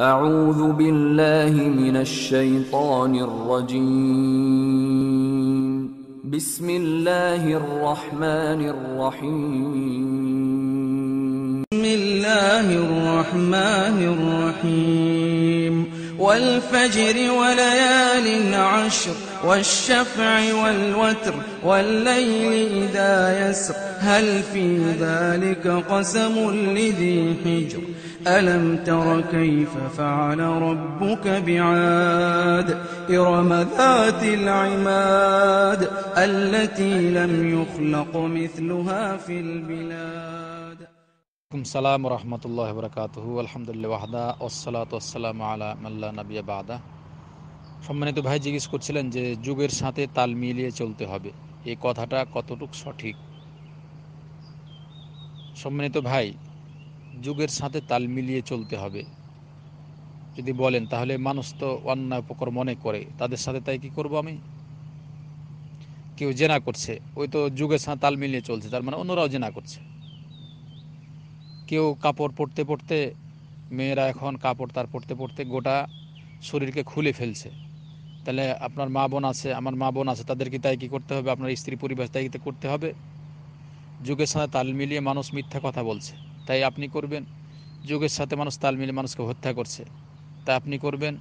أعوذ بالله من الشيطان الرجيم بسم الله الرحمن الرحيم بسم الله الرحمن الرحيم والفجر وليال عشر والشفع والوتر والليل إذا يسر هل في ذلك قسم لذي حجر ألم تر كيف فعل ربك بعاد إرم ذات العماد التي لم يخلق مثلها في البلاد السلام ورحمة الله وبركاته والحمد لله وحده والصلاة والسلام على من لا نبي بعده সম্মানিত ভাই জিজ্ঞেস করছিলেন যে যুগের সাথে তাল মিলিয়ে চলতে হবে এই কথাটা কতটুক সঠিক সম্মানিত ভাই যুগের সাথে তাল মিলিয়ে চলতে হবে যদি বলেন তাহলে মানুষ তো অন্যায় উপকর মনে করে তাদের সাথে তাই কি করব আমি কেউ জেনা করছে ওই তো যুগের সাথে তাল মিলিয়ে চলছে তার মানে অন্যরাও জেনা করছে কেউ কাপড় পরতে পরতে মেয়েরা এখন কাপড় তার পরতে পরতে গোটা শরীরকে খুলে ফেলছে তাহলে আপনার মা বোন আছে আমার মা বোন আছে তাদেরকে তাই কি করতে হবে আপনার স্ত্রী পরিবেশ তাই করতে হবে যুগের সাথে তাল মিলিয়ে মানুষ মিথ্যা কথা বলছে তাই আপনি করবেন যুগের সাথে মানুষ তাল মিলিয়ে মানুষকে হত্যা করছে তাই আপনি করবেন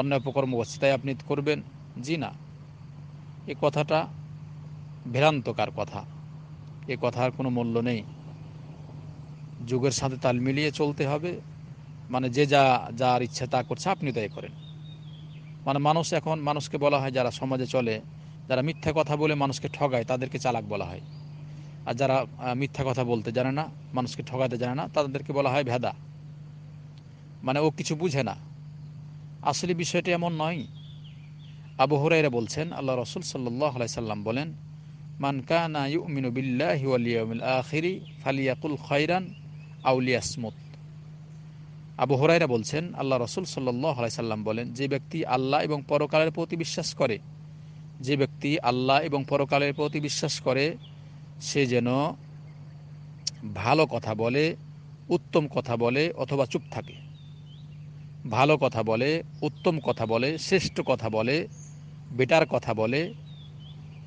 অন্য উপকর্ম করছে তাই আপনি করবেন জি না এ কথাটা ভ্রান্তকার কথা এ কথার কোনো মূল্য নেই যুগের সাথে তাল মিলিয়ে চলতে হবে মানে যে যা যার ইচ্ছা তা করছে আপনি তাই করেন মানে মানুষ এখন মানুষকে বলা হয় যারা সমাজে চলে যারা মিথ্যা কথা বলে মানুষকে ঠগায় তাদেরকে চালাক বলা হয় আর যারা মিথ্যা কথা বলতে জানে না মানুষকে ঠগাতে জানে না তাদেরকে বলা হয় ভেদা মানে ও কিছু বুঝে না আসলে বিষয়টি এমন নয় আবু হরাইরা বলছেন আল্লাহ রসুল সাল্লাই সাল্লাম বলেন মান কানা ইউমিনু বিল্লাহ আখিরি ফালিয়াকুল খাইরান আউলিয়াসমুত আবু হরাইরা বলছেন আল্লাহ রসুল সাল্লাই সাল্লাম বলেন যে ব্যক্তি আল্লাহ এবং পরকালের প্রতি বিশ্বাস করে যে ব্যক্তি আল্লাহ এবং পরকালের প্রতি বিশ্বাস করে সে যেন ভালো কথা বলে উত্তম কথা বলে অথবা চুপ থাকে ভালো কথা বলে উত্তম কথা বলে শ্রেষ্ঠ কথা বলে বেটার কথা বলে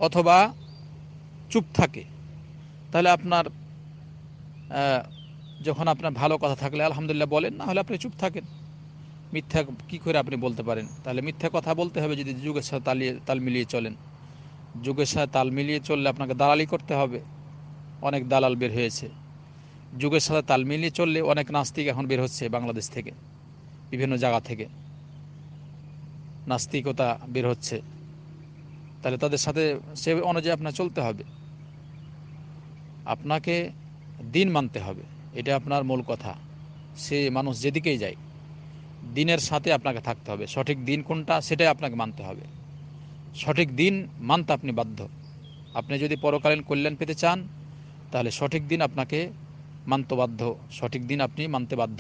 অথবা চুপ থাকে তাহলে আপনার যখন আপনার ভালো কথা থাকলে আলহামদুলিল্লাহ বলেন না হলে আপনি চুপ থাকেন মিথ্যা কি করে আপনি বলতে পারেন তাহলে মিথ্যা কথা বলতে হবে যদি যুগের সাথে তালিয়ে তাল মিলিয়ে চলেন যুগের সাথে তাল মিলিয়ে চললে আপনাকে দালালি করতে হবে অনেক দালাল বের হয়েছে যুগের সাথে তাল মিলিয়ে চললে অনেক নাস্তিক এখন বের হচ্ছে বাংলাদেশ থেকে বিভিন্ন জায়গা থেকে নাস্তিকতা বের হচ্ছে তাহলে তাদের সাথে সে অনুযায়ী আপনার চলতে হবে আপনাকে দিন মানতে হবে এটা আপনার মূল কথা সে মানুষ যেদিকেই যায় দিনের সাথে আপনাকে থাকতে হবে সঠিক দিন কোনটা সেটাই আপনাকে মানতে হবে সঠিক দিন মানতে আপনি বাধ্য আপনি যদি পরকালীন কল্যাণ পেতে চান তাহলে সঠিক দিন আপনাকে মানতে বাধ্য সঠিক দিন আপনি মানতে বাধ্য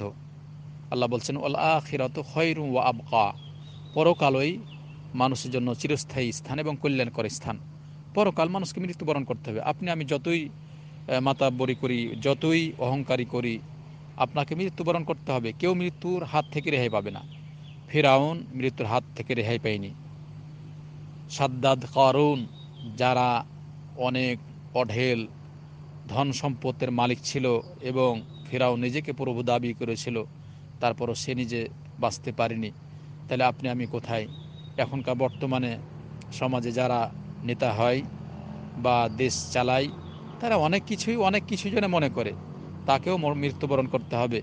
আল্লাহ বলছেন আল্লাহ খিরাত খৈরু ও আবকা পরকালই মানুষের জন্য চিরস্থায়ী স্থান এবং কল্যাণকর স্থান পরকাল মানুষকে মৃত্যুবরণ করতে হবে আপনি আমি যতই মাতাব্বরি করি যতই অহংকারী করি আপনাকে মৃত্যুবরণ করতে হবে কেউ মৃত্যুর হাত থেকে রেহাই পাবে না ফেরাউন মৃত্যুর হাত থেকে রেহাই পায়নি সাদ্দাদ কারুন যারা অনেক অঢেল ধন সম্পত্তির মালিক ছিল এবং ফেরাও নিজেকে প্রভু দাবি করেছিল তারপরও সে নিজে বাঁচতে পারেনি তাহলে আপনি আমি কোথায় এখনকার বর্তমানে সমাজে যারা নেতা হয় বা দেশ চালায় তারা অনেক কিছুই অনেক কিছু যেন মনে করে তাকেও মৃত্যুবরণ করতে হবে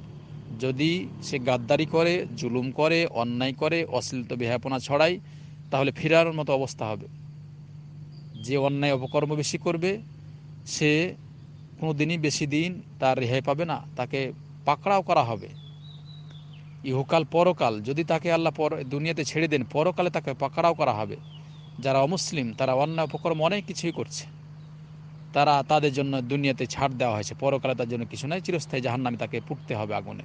যদি সে গাদ্দারি করে জুলুম করে অন্যায় করে অশ্লীলত বিহাপনা ছড়ায় তাহলে ফেরার মতো অবস্থা হবে যে অন্যায় অপকর্ম বেশি করবে সে কোনো দিনই বেশি দিন তার রেহাই পাবে না তাকে পাকড়াও করা হবে ইহকাল পরকাল যদি তাকে আল্লাহ পর দুনিয়াতে ছেড়ে দেন পরকালে তাকে পাকড়াও করা হবে যারা অমুসলিম তারা অন্যায় অপকর্ম অনেক কিছুই করছে তারা তাদের জন্য দুনিয়াতে ছাড় দেওয়া হয়েছে পরকালে তার জন্য কিছু নাই চিরস্থায়ী জাহার নামে তাকে পুড়তে হবে আগুনে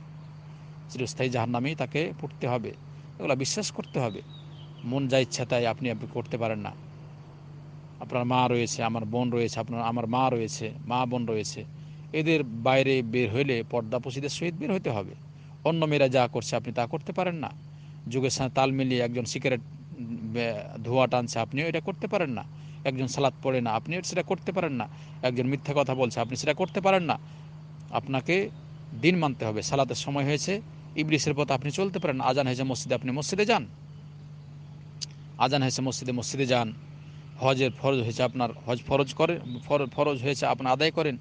চিরস্থায়ী জাহার নামেই তাকে পুড়তে হবে এগুলো বিশ্বাস করতে হবে মন যা ইচ্ছা তাই আপনি আপনি করতে পারেন না আপনার মা রয়েছে আমার বোন রয়েছে আপনার আমার মা রয়েছে মা বোন রয়েছে এদের বাইরে বের হইলে পর্দাপোষীদের সহিত বের হতে হবে অন্য মেয়েরা যা করছে আপনি তা করতে পারেন না যুগের সাথে তাল মিলিয়ে একজন সিগারেট ধোঁয়া টানছে আপনিও এটা করতে পারেন না একজন সালাদ পড়ে না আপনি সেটা করতে পারেন না একজন মিথ্যা কথা বলছে আপনি সেটা করতে পারেন না আপনাকে দিন মানতে হবে সালাতের সময় হয়েছে ইবলিসের পথ আপনি চলতে পারেন আজান হয়েছে মসজিদে আপনি মসজিদে যান আজান হয়েছে মসজিদে মসজিদে যান হজের ফরজ হয়েছে আপনার হজ ফরজ করেন ফরজ হয়েছে আপনি আদায় করেন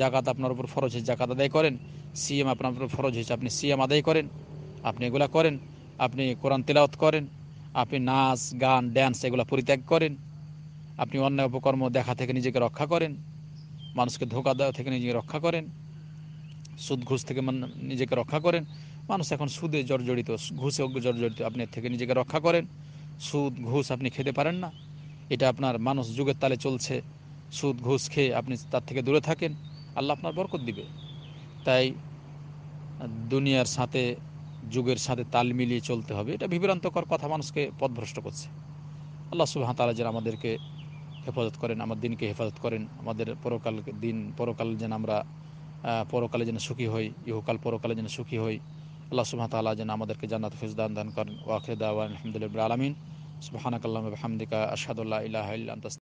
জাকাত আপনার উপর ফরজ হয়েছে জাকাত আদায় করেন সিএম আপনার উপর ফরজ হয়েছে আপনি সিএম আদায় করেন আপনি এগুলা করেন আপনি কোরআন তেলাওত করেন আপনি নাচ গান ড্যান্স এগুলো পরিত্যাগ করেন আপনি অন্যায় অপকর্ম দেখা থেকে নিজেকে রক্ষা করেন মানুষকে ধোকা দেওয়া থেকে নিজেকে রক্ষা করেন সুদ ঘুষ থেকে নিজেকে রক্ষা করেন মানুষ এখন সুদে জর্জরিত ঘুষে জর্জরিত আপনি থেকে নিজেকে রক্ষা করেন সুদ ঘুষ আপনি খেতে পারেন না এটা আপনার মানুষ যুগের তালে চলছে সুদ ঘুষ খেয়ে আপনি তার থেকে দূরে থাকেন আল্লাহ আপনার বরকত দিবে তাই দুনিয়ার সাথে যুগের সাথে তাল মিলিয়ে চলতে হবে এটা বিভ্রান্তকর কথা মানুষকে পথভ্রষ্ট করছে আল্লাহ সুবাহ তালা যেন আমাদেরকে হেফাজত করেন আমার দিনকে হেফাজত করেন আমাদের পরকাল দিন পরকাল যেন আমরা পরকালে যেন সুখী হই ইহকাল পরকালে যেন সুখী হই আল্লাহ সুহাত তাআলা যেন আমাদেরকে জান্নাত ফিজদান দান করেন ওয়াখির দাওয়ান আলহামদুলিল্লাহ আলামিন সুবহানাকাল্লাহু আসাদুল্লাহ বিহামদিকা আনতা